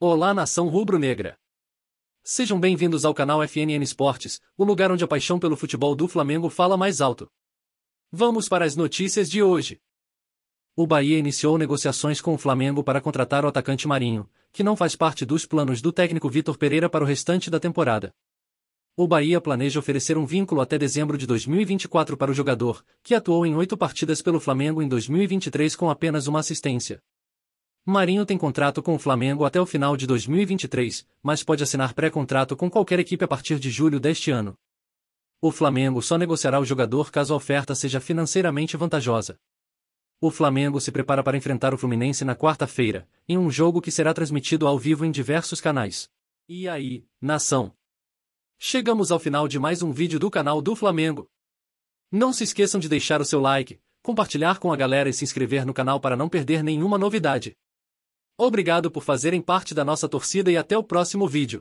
Olá nação rubro-negra! Sejam bem-vindos ao canal FNN Esportes, o lugar onde a paixão pelo futebol do Flamengo fala mais alto. Vamos para as notícias de hoje. O Bahia iniciou negociações com o Flamengo para contratar o atacante Marinho, que não faz parte dos planos do técnico Vitor Pereira para o restante da temporada. O Bahia planeja oferecer um vínculo até dezembro de 2024 para o jogador, que atuou em oito partidas pelo Flamengo em 2023 com apenas uma assistência. Marinho tem contrato com o Flamengo até o final de 2023, mas pode assinar pré-contrato com qualquer equipe a partir de julho deste ano. O Flamengo só negociará o jogador caso a oferta seja financeiramente vantajosa. O Flamengo se prepara para enfrentar o Fluminense na quarta-feira, em um jogo que será transmitido ao vivo em diversos canais. E aí, nação? Chegamos ao final de mais um vídeo do canal do Flamengo. Não se esqueçam de deixar o seu like, compartilhar com a galera e se inscrever no canal para não perder nenhuma novidade. Obrigado por fazerem parte da nossa torcida e até o próximo vídeo.